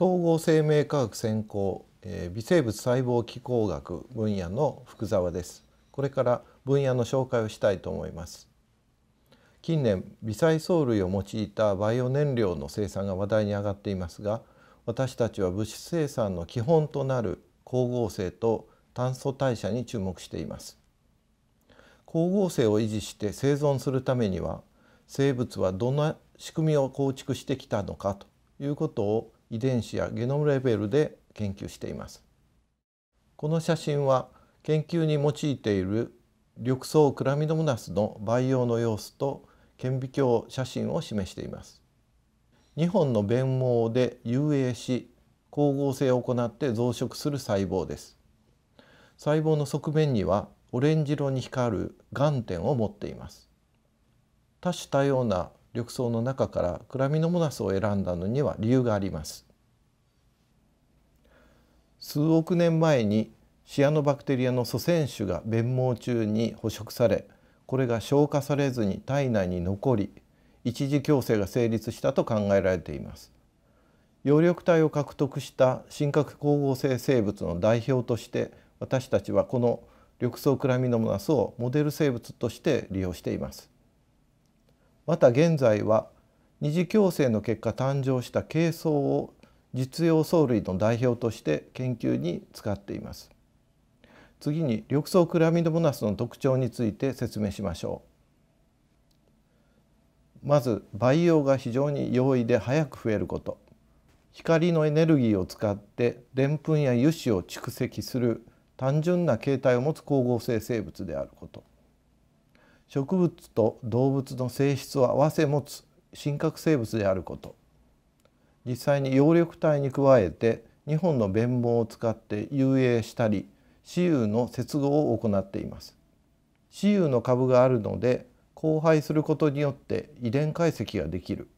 統合生命科学専攻、え微生物細胞機構学分野の福沢ですこれから分野の紹介をしたいと思います近年微細藻類を用いたバイオ燃料の生産が話題に上がっていますが私たちは物質生産の基本となる光合成と炭素代謝に注目しています光合成を維持して生存するためには生物はどんな仕組みを構築してきたのかということを遺伝子やゲノムレベルで研究していますこの写真は研究に用いている緑藻クラミドムナスの培養の様子と顕微鏡写真を示しています2本の弁毛で遊泳し光合成を行って増殖する細胞です細胞の側面にはオレンジ色に光る眼点を持っています多種多様な緑藻の中からクラミノモナスを選んだのには理由があります。数億年前にシアノバクテリアの祖先種が弁毛中に捕食されこれが消化されずに体内に残り一時矯正が成立したと考えられています。葉緑体を獲得した真核光合成生物の代表として私たちはこの緑藻クラミノモナスをモデル生物として利用しています。また現在は二次共生の結果誕生した珪藻を実用藻類の代表として研究に使っています次に緑藻クラミドモナスの特徴について説明しましょうまず培養が非常に容易で早く増えること光のエネルギーを使ってでんぷんや油脂を蓄積する単純な形態を持つ光合成生物であること植物と動物の性質を併せ持つ真核生物であること実際に葉緑体に加えて2本の弁毛を使って遊泳したり雌雄の接合を行っています雌雄の株があるので交配することによって遺伝解析ができる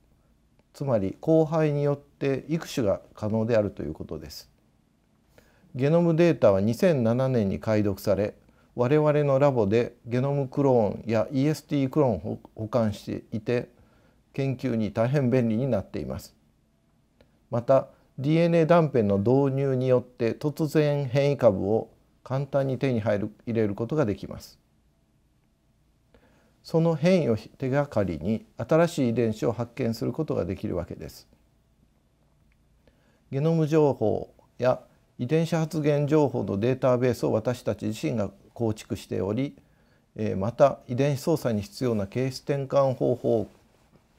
つまり交配によって育種が可能であるということですゲノムデータは2007年に解読され我々のラボでゲノムクローンや EST クローンを保管していて研究に大変便利になっています。また DNA 断片の導入によって突然変異株を簡単に手に入る入れることができます。その変異を手がかりに新しい遺伝子を発見することができるわけです。ゲノム情報や遺伝子発現情報のデータベースを私たち自身が構築しておりまた遺伝子操作に必要なケース転換方法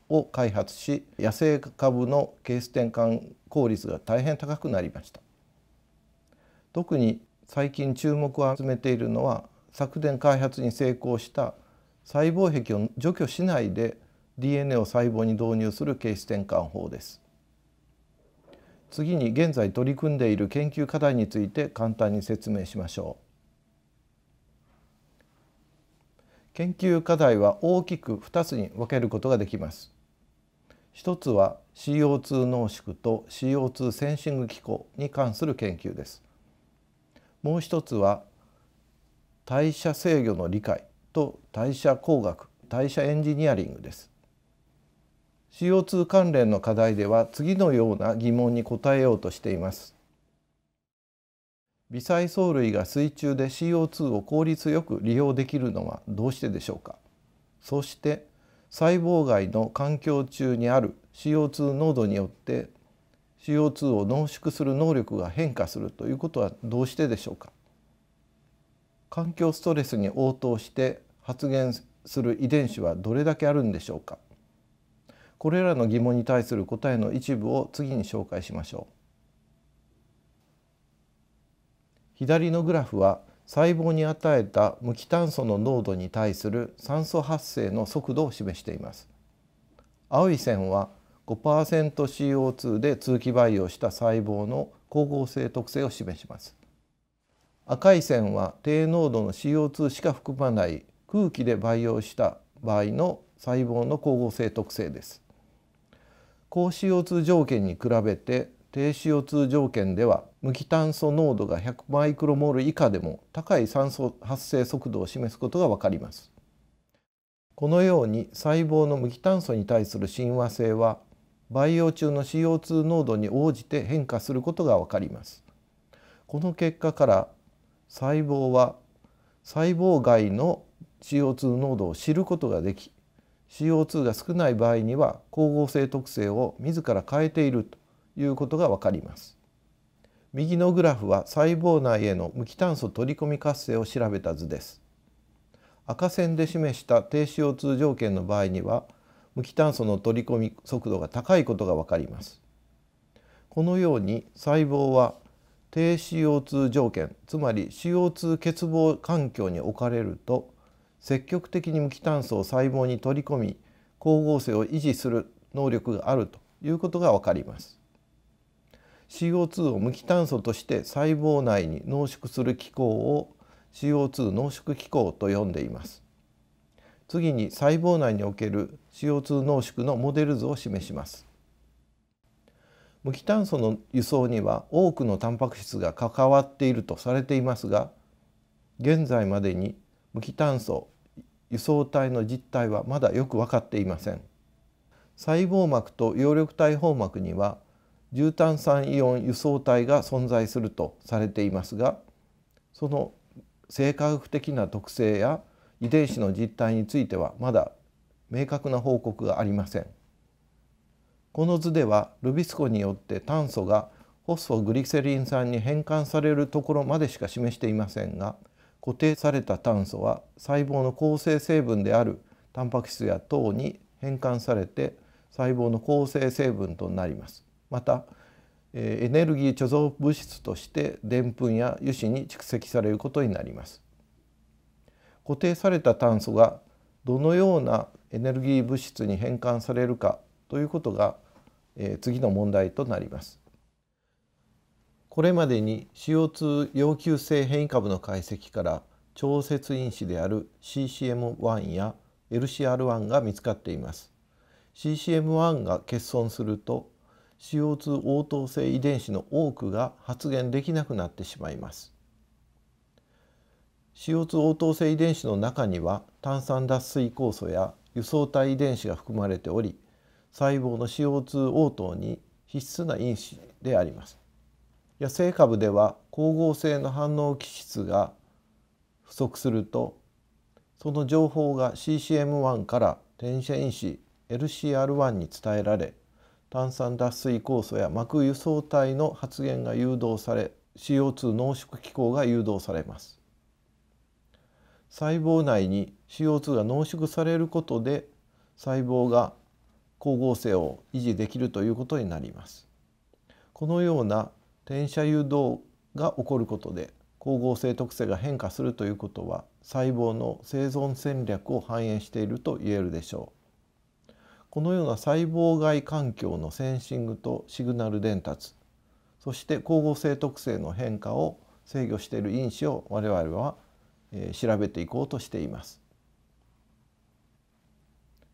を開発し野生株のケース転換効率が大変高くなりました特に最近注目を集めているのは昨年開発に成功した細胞壁を除去しないで DNA を細胞に導入するケース転換法です次に現在取り組んでいる研究課題について簡単に説明しましょう研究課題は大きく2つに分けることができます。一つは CO2 濃縮と CO2 センシング機構に関する研究です。もう一つは代謝制御の理解と代謝工学代謝エンジニアリングです CO2 関連の課題では次のような疑問に答えようとしています微細藻類が水中で CO2 を効率よく利用できるのはどうしてでしょうかそして細胞外の環境中にある CO2 濃度によって CO2 を濃縮する能力が変化するということはどうしてでしょうか環境ストレスに応答して発現する遺伝子はどれだけあるんでしょうかこれらの疑問に対する答えの一部を次に紹介しましょう。左のグラフは細胞に与えた無機炭素の濃度に対する酸素発生の速度を示しています。青い線は 5%CO2 で通気培養した細胞の光合成特性を示します。赤い線は低濃度の CO2 しか含まない空気で培養した場合の細胞の光合成特性です。高 CO2 条件に比べて低 CO2 条件では無機炭素濃度が100マイクロモール以下でも高い酸素発生速度を示すことが分かります。このように細胞の無機炭素に対する親和性は培養中の CO2 濃度に応じて変化することが分かります。この結果から細胞は細胞外の CO2 濃度を知ることができ CO2 が少ない場合には光合成特性を自ら変えているということがわかります。右のグラフは細胞内への無機炭素取り込み活性を調べた図です。赤線で示した低 CO2 条件の場合には無機炭素の取り込み速度が高いことが分かります。このように細胞は低 CO2 条件つまり CO2 欠乏環境に置かれると積極的に無機炭素を細胞に取り込み光合成を維持する能力があるということがわかります。CO2 を無機炭素として細胞内に濃縮する機構を CO2 濃縮機構と呼んでいます次に細胞内における CO2 濃縮のモデル図を示します無機炭素の輸送には多くのタンパク質が関わっているとされていますが現在までに無機炭素輸送体の実態はまだよく分かっていません細胞膜と葉緑体泡膜には重炭酸イオン輸送体が存在するとされていますがその性化学的な特性や遺伝子の実態についてはまだ明確な報告がありません。この図ではルビスコによって炭素がホスフグリセリン酸に変換されるところまでしか示していませんが固定された炭素は細胞の構成成分であるタンパク質や糖に変換されて細胞の構成成分となります。またエネルギー貯蔵物質としてでんぷんや油脂に蓄積されることになります。固定された炭素がどのようなエネルギー物質に変換されるかということが、え次の問題となります。これまでに CO2 要求性変異株の解析から調節因子である CCM1 や LCR1 が見つかっています。CCM1 が欠損すると CO2 応答性遺伝子の多くが発現できなくなってしまいます CO2 応答性遺伝子の中には炭酸脱水酵素や輸送体遺伝子が含まれており細胞の CO2 応答に必須な因子であります野生株では光合成の反応基質が不足するとその情報が CCM1 から転写因子 LCR1 に伝えられ炭酸脱水酵素や膜輸送体の発現が誘導され CO2 濃縮機構が誘導されます細胞内に CO2 が濃縮されることで細胞が光合成を維持できるということになりますこのような転写誘導が起こることで光合成特性が変化するということは細胞の生存戦略を反映していると言えるでしょうこのような細胞外環境のセンシングとシグナル伝達そして光合成特性の変化を制御している因子を我々は、え調べていこうとしています。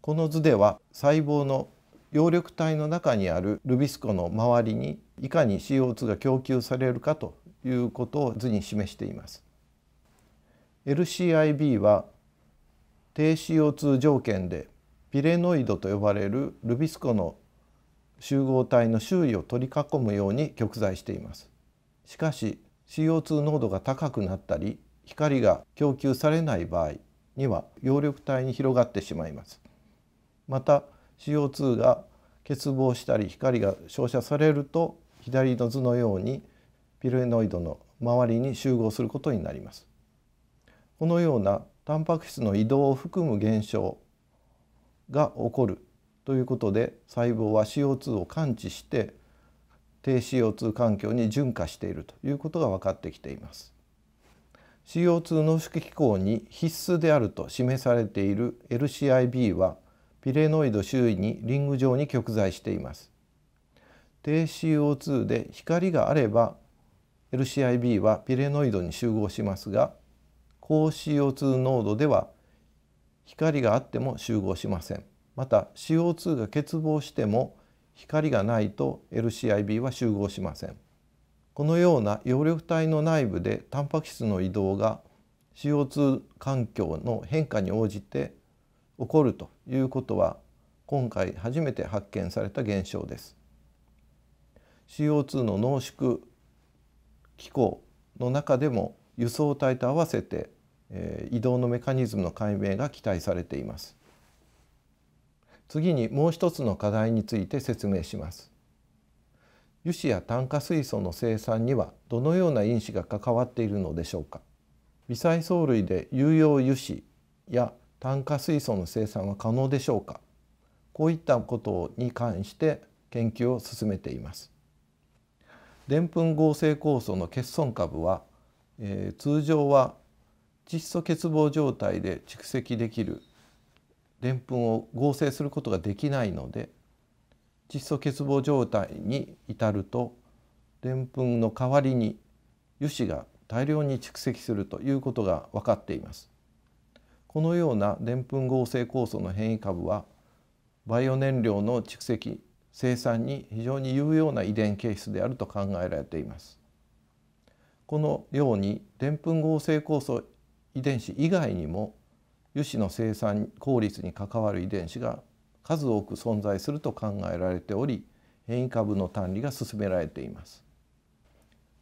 この図では細胞の葉緑体の中にあるルビスコの周りにいかに CO2 が供給されるかということを図に示しています。LCIB は低 CO2 条件でピレノイドと呼ばれるルビスコの集合体の周囲を取り囲むように極在しています。しかし CO2 濃度が高くなったり光が供給されない場合には葉緑体に広がってしまいます。また CO2 が欠乏したり光が照射されると左の図のようにピレノイドの周りに集合することになります。このようなタンパク質の移動を含む現象が起こるということで細胞は CO2 を感知して低 CO2 環境に順化しているということが分かってきています。CO2 濃縮機構に必須であると示されている LCIB はピレノイド周囲にリング状に極在しています。低 CO2 で光があれば LCIB はピレノイドに集合しますが高 CO2 濃度では光があっても集合しませんまた CO2 が欠乏しても光がないと LCIB は集合しませんこのような葉緑体の内部でタンパク質の移動が CO2 環境の変化に応じて起こるということは今回初めて発見された現象です CO2 の濃縮機構の中でも輸送体と合わせてえ移動のメカニズムの解明が期待されています。次にもう一つの課題について説明します。油脂や炭化水素の生産にはどのような因子が関わっているのでしょうか微細藻類で有用油脂や炭化水素の生産は可能でしょうかこういったことに関して研究を進めていますでんぷん合成酵素の欠損株は、えー、通常は窒素欠乏状態で蓄積できるでんぷんを合成することができないので窒素欠乏状態に至るとでんぷんの代わりに油脂が大量に蓄積するということが分かっています。このようなでんぷん合成酵素の変異株はバイオ燃料の蓄積生産に非常に有用な遺伝形質であると考えられています。このようにでんぷん合成酵素遺伝子以外にも油脂の生産効率に関わる遺伝子が数多く存在すると考えられており変異株の単理が進められています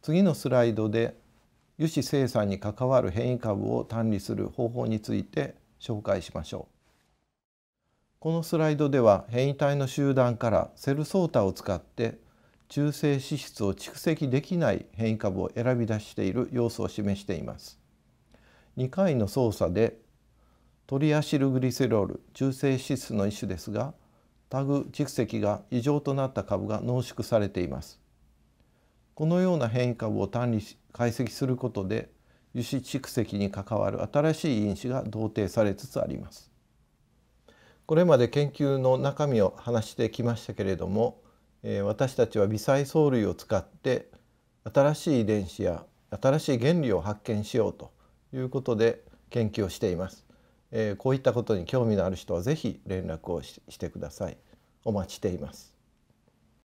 次のスライドで油脂生産に関わる変異株を単理する方法について紹介しましょうこのスライドでは変異体の集団からセルソータを使って中性脂質を蓄積できない変異株を選び出している様子を示しています2回の操作でトリアシルグリセロール中性脂質の一種ですがタグ蓄積が異常となった株が濃縮されていますこのような変異株を単に解析することで油脂蓄積に関わる新しい因子が同定されつつありますこれまで研究の中身を話してきましたけれども私たちは微細藻類を使って新しい遺伝子や新しい原理を発見しようということで研究をしています。えー、こういったことに興味のある人は是非連絡をしてください。お待ちしています。